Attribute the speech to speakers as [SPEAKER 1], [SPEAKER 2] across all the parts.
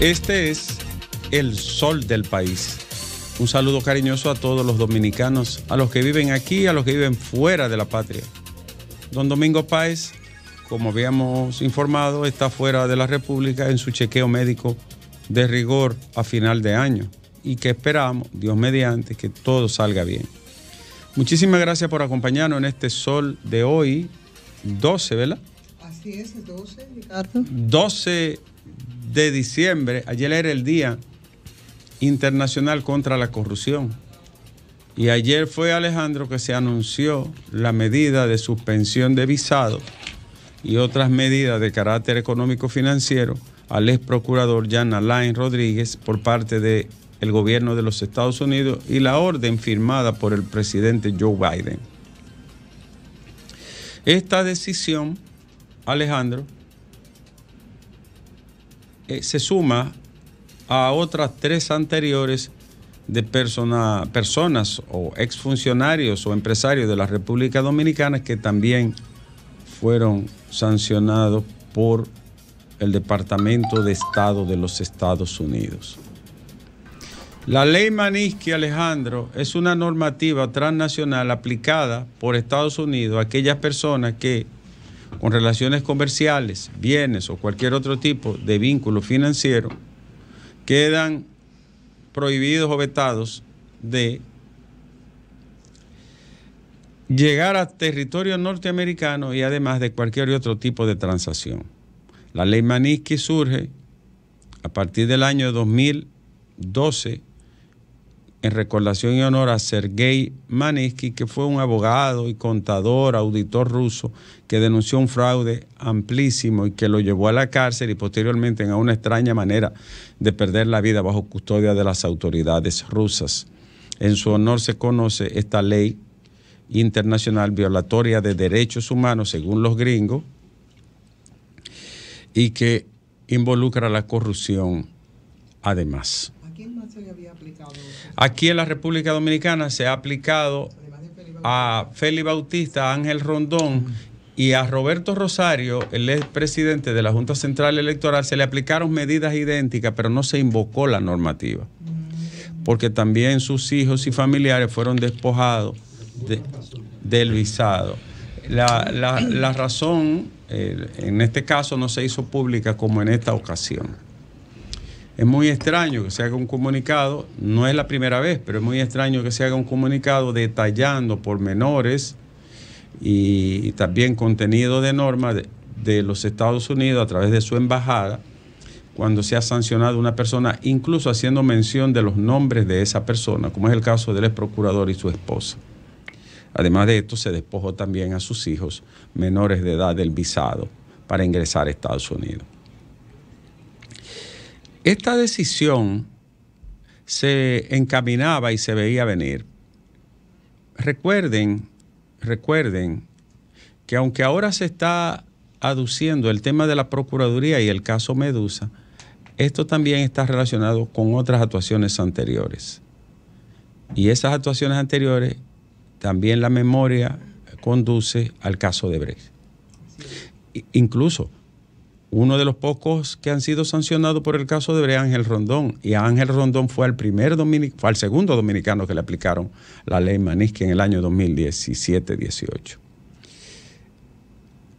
[SPEAKER 1] Este es el sol del país. Un saludo cariñoso a todos los dominicanos, a los que viven aquí, a los que viven fuera de la patria. Don Domingo Páez, como habíamos informado, está fuera de la República en su chequeo médico de rigor a final de año y que esperamos, Dios mediante, que todo salga bien. Muchísimas gracias por acompañarnos en este sol de hoy, 12, ¿verdad?
[SPEAKER 2] Así es, 12, Ricardo.
[SPEAKER 1] 12 de diciembre, ayer era el Día Internacional contra la Corrupción. Y ayer fue Alejandro que se anunció la medida de suspensión de visado y otras medidas de carácter económico financiero al ex procurador Jan Alain Rodríguez por parte del el gobierno de los Estados Unidos y la orden firmada por el presidente Joe Biden. Esta decisión, Alejandro, eh, se suma a otras tres anteriores de personas o exfuncionarios o empresarios de la República Dominicana que también fueron sancionados por el Departamento de Estado de los Estados Unidos. La ley Manisky, Alejandro, es una normativa transnacional aplicada por Estados Unidos a aquellas personas que con relaciones comerciales, bienes o cualquier otro tipo de vínculo financiero, quedan prohibidos o vetados de llegar a territorio norteamericano y además de cualquier otro tipo de transacción. La ley maniski surge a partir del año 2012 en recordación y honor a Sergei Manisky, que fue un abogado y contador, auditor ruso, que denunció un fraude amplísimo y que lo llevó a la cárcel y posteriormente a una extraña manera de perder la vida bajo custodia de las autoridades rusas. En su honor se conoce esta ley internacional violatoria de derechos humanos, según los gringos, y que involucra la corrupción además. Aquí en la República Dominicana se ha aplicado a Félix Bautista, Ángel Rondón y a Roberto Rosario, el ex presidente de la Junta Central Electoral, se le aplicaron medidas idénticas, pero no se invocó la normativa. Porque también sus hijos y familiares fueron despojados del visado. La, la, la razón, eh, en este caso, no se hizo pública como en esta ocasión. Es muy extraño que se haga un comunicado, no es la primera vez, pero es muy extraño que se haga un comunicado detallando por menores y también contenido de normas de, de los Estados Unidos a través de su embajada cuando se ha sancionado una persona, incluso haciendo mención de los nombres de esa persona, como es el caso del ex procurador y su esposa. Además de esto, se despojó también a sus hijos menores de edad del visado para ingresar a Estados Unidos. Esta decisión se encaminaba y se veía venir. Recuerden, recuerden que aunque ahora se está aduciendo el tema de la Procuraduría y el caso Medusa, esto también está relacionado con otras actuaciones anteriores. Y esas actuaciones anteriores, también la memoria conduce al caso de Brecht. Incluso uno de los pocos que han sido sancionados por el caso de Ángel Rondón. Y Ángel Rondón fue el primer segundo dominicano que le aplicaron la ley Manisque en el año 2017-18.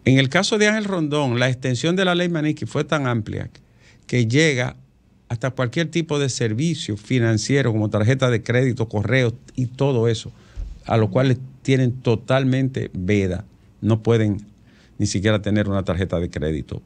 [SPEAKER 1] En el caso de Ángel Rondón, la extensión de la ley Manisque fue tan amplia que llega hasta cualquier tipo de servicio financiero como tarjeta de crédito, correo y todo eso, a lo cual tienen totalmente veda. No pueden ni siquiera tener una tarjeta de crédito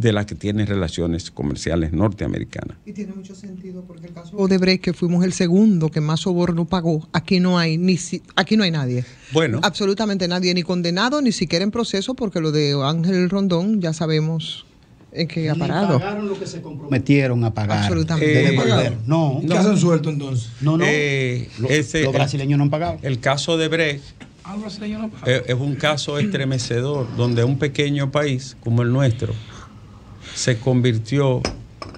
[SPEAKER 1] de las que tiene relaciones comerciales norteamericanas.
[SPEAKER 2] Y tiene mucho sentido porque el caso Odebrecht, que fuimos el segundo que más soborno pagó, aquí no hay ni si, aquí no hay nadie. Bueno, absolutamente nadie ni condenado ni siquiera en proceso porque lo de Ángel Rondón ya sabemos en que ha parado. Pagaron lo que se
[SPEAKER 1] comprometieron a pagar. Absolutamente. Eh, no. ¿Qué hacen suelto entonces? No, no. Eh, los brasileños no han pagado. El caso de Brecht ah, es un caso estremecedor donde un pequeño país como el nuestro se convirtió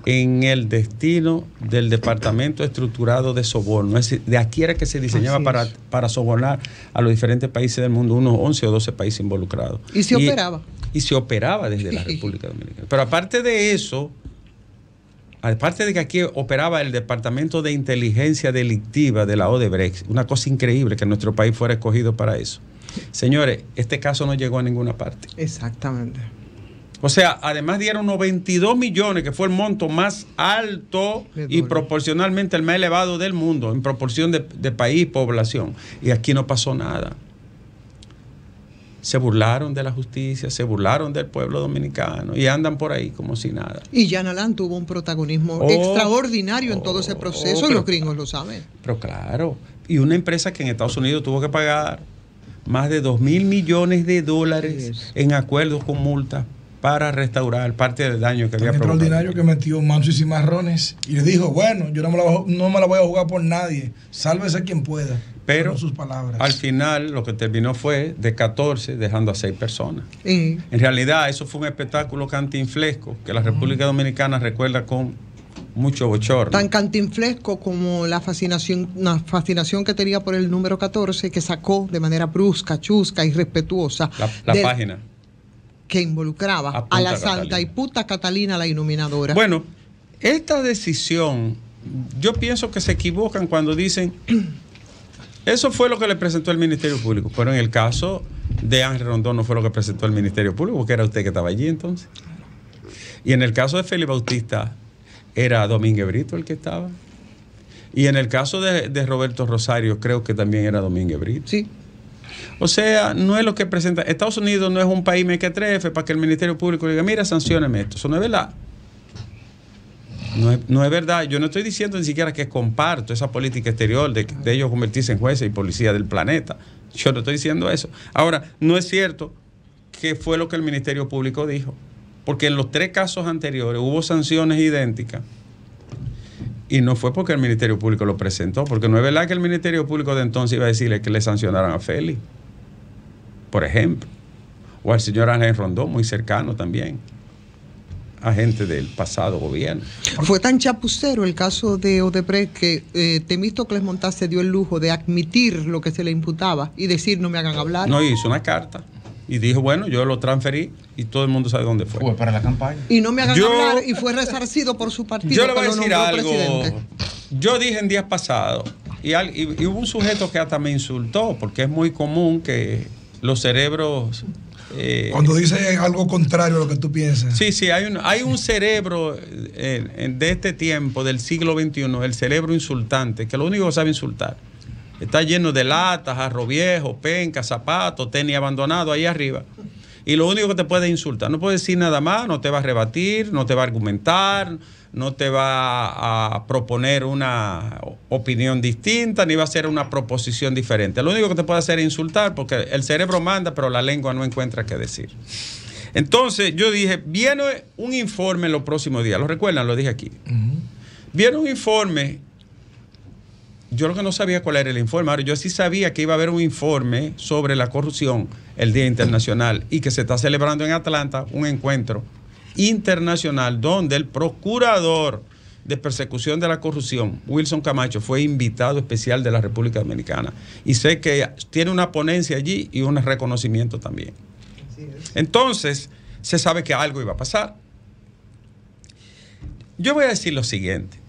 [SPEAKER 1] en el destino del departamento estructurado de soborno. Es de aquí era que se diseñaba para, sobornar a los diferentes países del mundo, unos 11 o 12 países involucrados. Y se operaba. Y se operaba desde la República Dominicana. Pero aparte de eso, aparte de que aquí operaba el Departamento de Inteligencia Delictiva de la Odebrecht, una cosa increíble que nuestro país fuera escogido para eso. Señores, este caso no llegó a ninguna parte. Exactamente. O sea, además dieron 92 millones, que fue el monto más alto y proporcionalmente el más elevado del mundo, en proporción de, país país, población. Y aquí no pasó nada. Se burlaron de la justicia, se burlaron del pueblo dominicano y andan por ahí como si nada.
[SPEAKER 2] Y Jan tuvo un protagonismo oh, extraordinario en todo ese oh, proceso los gringos lo
[SPEAKER 1] saben. Pero claro, y una empresa que en Estados Unidos tuvo que pagar más de 2 mil millones de dólares en acuerdos con multas para restaurar parte del daño que había provocado. extraordinario que metió mansos y Marrones y le dijo, bueno, yo no me, la, no me la voy a jugar por nadie, sálvese quien pueda. Pero sus palabras. al final lo que terminó fue de 14 dejando a 6 personas. En realidad eso fue un espectáculo cantinflesco que la República Dominicana recuerda con mucho bochorno. Tan
[SPEAKER 2] cantinflesco como la fascinación, una fascinación que tenía por el número 14 que sacó de manera brusca, chusca,
[SPEAKER 1] irrespetuosa. La, la página que involucraba a, la Santa y
[SPEAKER 2] puta Catalina la Iluminadora. Bueno,
[SPEAKER 1] esta decisión, yo pienso que se equivocan cuando dicen, eso fue lo que le presentó el Ministerio Público, pero en el caso de Ángel Rondón no fue lo que presentó el Ministerio Público, porque era usted que estaba allí entonces. Y en el caso de Felipe Bautista, era Domínguez Brito el que estaba. Y en el caso de, de Roberto Rosario, creo que también era Domínguez Brito. Sí, o sea, no es lo que presenta. Estados Unidos no es un país mequetrefe para que el Ministerio Público diga, mira, sanciones esto. Eso no es verdad. No es, verdad. Yo no estoy diciendo ni siquiera que comparto esa política exterior de ellos convertirse en jueces y policías del planeta. Yo no estoy diciendo eso. Ahora, no es cierto que fue lo que el Ministerio Público dijo. Porque en los tres casos anteriores hubo sanciones idénticas y no fue porque el Ministerio Público lo presentó, porque no es verdad que el Ministerio Público de entonces iba a decirle que le sancionaran a Félix, por ejemplo, o al señor Ángel Rondón, muy cercano también agente del pasado gobierno.
[SPEAKER 2] Fue tan chapucero el caso de Odebrecht que Temisto eh, Temístocles Montaz se dio el lujo de admitir lo que se le imputaba y decir no me hagan hablar. No hizo una
[SPEAKER 1] carta y dije, bueno, yo lo transferí y todo el mundo sabe dónde fue. Fue para la campaña. Y no me hagan
[SPEAKER 2] y fue resarcido por su partido. Yo le voy a decir algo.
[SPEAKER 1] Yo dije en días pasados, y, hubo un sujeto que hasta me insultó, porque es muy común que los cerebros. Eh, cuando dice algo contrario a lo que tú piensas. Sí, sí, hay un, hay un cerebro eh, de este tiempo, del siglo XXI, el cerebro insultante, que lo único que sabe insultar. Está lleno de latas, arroz viejo, penca, zapatos, tenis abandonado ahí arriba. Y lo único que te puede insultar, no puede decir nada más, no te va a rebatir, no te va a argumentar, no te va a proponer una opinión distinta, ni va a hacer una proposición diferente. Lo único que te puede hacer es insultar, porque el cerebro manda, pero la lengua no encuentra qué decir. Entonces yo dije, viene un informe en los próximos días, ¿lo recuerdan? Lo dije aquí. Viene un informe yo lo que no sabía cuál era el informe, ahora yo sí sabía que iba a haber un informe sobre la corrupción el Día Internacional y que se está celebrando en Atlanta un encuentro internacional donde el procurador de persecución de la corrupción, Wilson Camacho, fue invitado especial de la República Dominicana. Y sé que tiene una ponencia allí y un reconocimiento también. Entonces, se sabe que algo iba a pasar. Yo voy a decir lo siguiente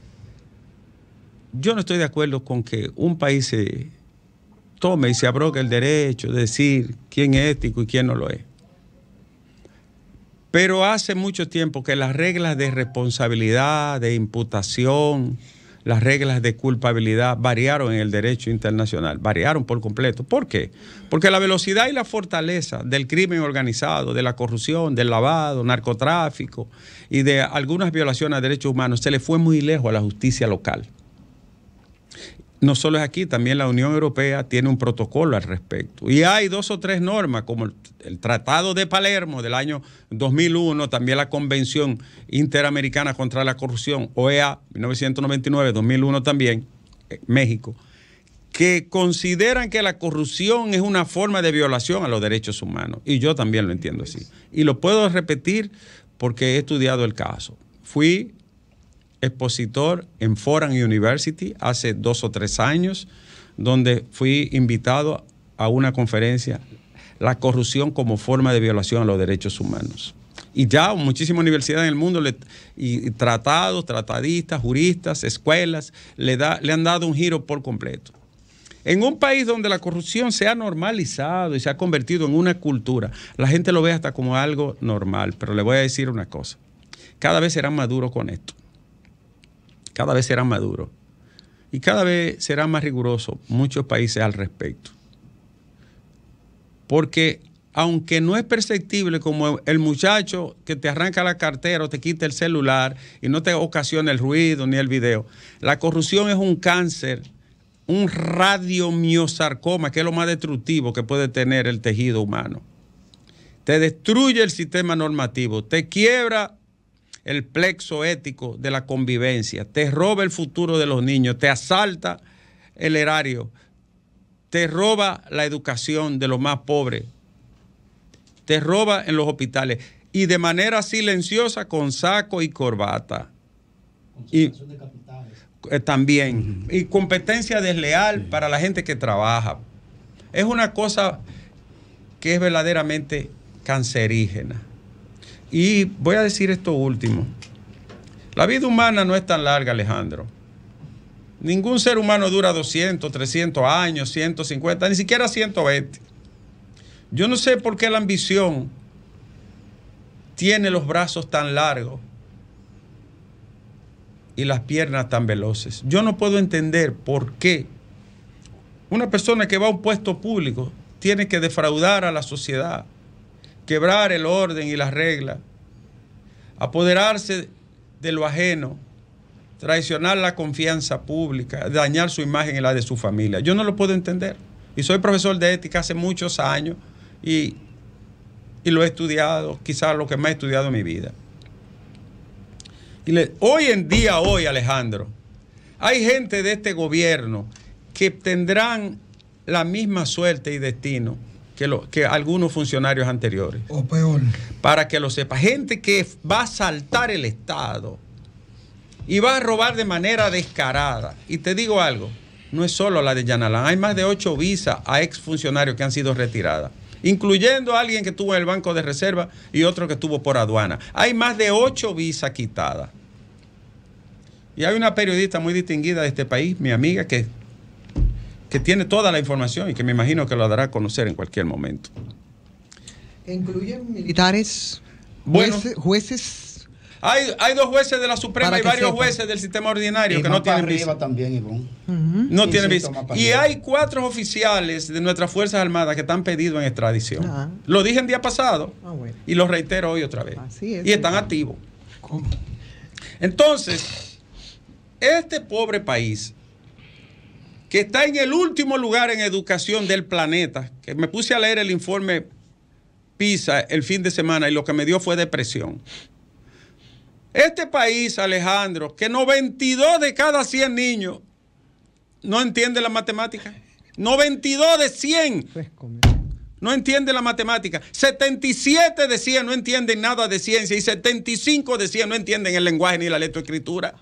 [SPEAKER 1] yo no estoy de acuerdo con que un país se tome y se abrogue el derecho de decir quién es ético y quién no lo es. Pero hace mucho tiempo que las reglas de responsabilidad, de imputación, las reglas de culpabilidad variaron en el derecho internacional, variaron por completo. ¿Por qué? Porque la velocidad y la fortaleza del crimen organizado, de la corrupción, del lavado, narcotráfico y de algunas violaciones a derechos humanos se le fue muy lejos a la justicia local. No solo es aquí, también la Unión Europea tiene un protocolo al respecto. Y hay dos o tres normas, como el, Tratado de Palermo del año 2001, también la Convención Interamericana contra la Corrupción, OEA 1999-2001 también, eh, México, que consideran que la corrupción es una forma de violación a los derechos humanos. Y yo también lo entiendo así. Y lo puedo repetir porque he estudiado el caso. Fui expositor en Foreign University hace dos o tres años, donde fui invitado a una conferencia, La corrupción como forma de violación a los derechos humanos. Y ya muchísimas universidades en el mundo, y tratados, tratadistas, juristas, escuelas, le, da, le han dado un giro por completo. En un país donde la corrupción se ha normalizado y se ha convertido en una cultura, la gente lo ve hasta como algo normal, pero le voy a decir una cosa, cada vez más duro con esto cada vez será más duro y cada vez será más riguroso muchos países al respecto. Porque aunque no es perceptible como el muchacho que te arranca la cartera o te quita el celular y no te ocasiona el ruido ni el video, la corrupción es un cáncer, un radiomiosarcoma, que es lo más destructivo que puede tener el tejido humano. Te destruye el sistema normativo, te quiebra el plexo ético de la convivencia, te roba el futuro de los niños, te asalta el erario, te roba la educación de los más pobres, te roba en los hospitales y de manera silenciosa con saco y corbata. Y, eh, también. Y competencia desleal para la gente que trabaja. Es una cosa que es verdaderamente cancerígena. Y voy a decir esto último. La vida humana no es tan larga, Alejandro. Ningún ser humano dura 200, 300 años, 150, ni siquiera 120. Yo no sé por qué la ambición tiene los brazos tan largos y las piernas tan veloces. Yo no puedo entender por qué una persona que va a un puesto público tiene que defraudar a la sociedad, quebrar el orden y las reglas, apoderarse de lo ajeno, traicionar la confianza pública, dañar su imagen y la de su familia. Yo no lo puedo entender. Y soy profesor de ética hace muchos años y, lo he estudiado, quizás lo que más he estudiado en mi vida. Y hoy en día, hoy Alejandro, hay gente de este gobierno que tendrán la misma suerte y destino que, algunos funcionarios anteriores. O peor. Para que lo sepa. Gente que va a saltar el Estado y va a robar de manera descarada. Y te digo algo, no es solo la de Yanalán, hay más de ocho visas a exfuncionarios que han sido retiradas, incluyendo a alguien que estuvo en el Banco de Reserva y otro que estuvo por aduana. Hay más de ocho visas quitadas. Y hay una periodista muy distinguida de este país, mi amiga, que que tiene toda la información y que me imagino que lo dará a conocer en cualquier momento. ¿Incluyen
[SPEAKER 2] militares? jueces,
[SPEAKER 1] Hay, dos jueces de la Suprema y varios jueces del sistema ordinario que no tienen visa.
[SPEAKER 2] También, No y tienen Y hay
[SPEAKER 1] cuatro oficiales de nuestras Fuerzas Armadas que están pedidos en extradición. Ah. Lo dije el día pasado ah, y lo reitero hoy otra vez. y están activos. ¿Cómo? Entonces, este pobre país que está en el último lugar en educación del planeta, que me puse a leer el informe PISA el fin de semana y lo que me dio fue depresión. Este país, Alejandro, que 92 de cada 100 niños no entiende la matemática. 92 de 100 no entiende la matemática. 77 de no entienden nada de ciencia y 75 de 100 no entienden el lenguaje ni la letra escritura.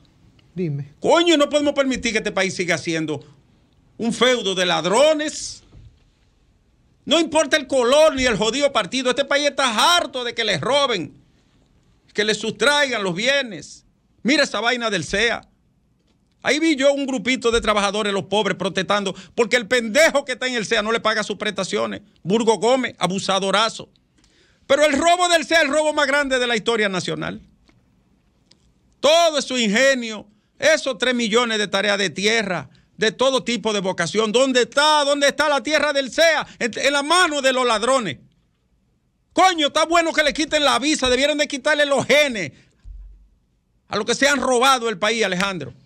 [SPEAKER 1] Dime. Coño, no podemos permitir que este país siga siendo un feudo de ladrones. No importa el color ni el jodido partido, este país está harto de que les roben, que les sustraigan los bienes. Mira esa vaina del SEA. Ahí vi yo un grupito de trabajadores, los pobres, protestando, porque el pendejo que está en el SEA no le paga sus prestaciones. Burgo Gómez, abusadorazo. Pero el robo del SEA es el robo más grande de la historia nacional. Todo su ingenio, esos tres millones de tareas de tierra, de todo tipo de vocación. ¿Dónde está? ¿Dónde está la tierra del SEA? En, en la mano de los ladrones. Coño, está bueno que le quiten la visa, debieron de quitarle los genes a los que se han robado el país, Alejandro.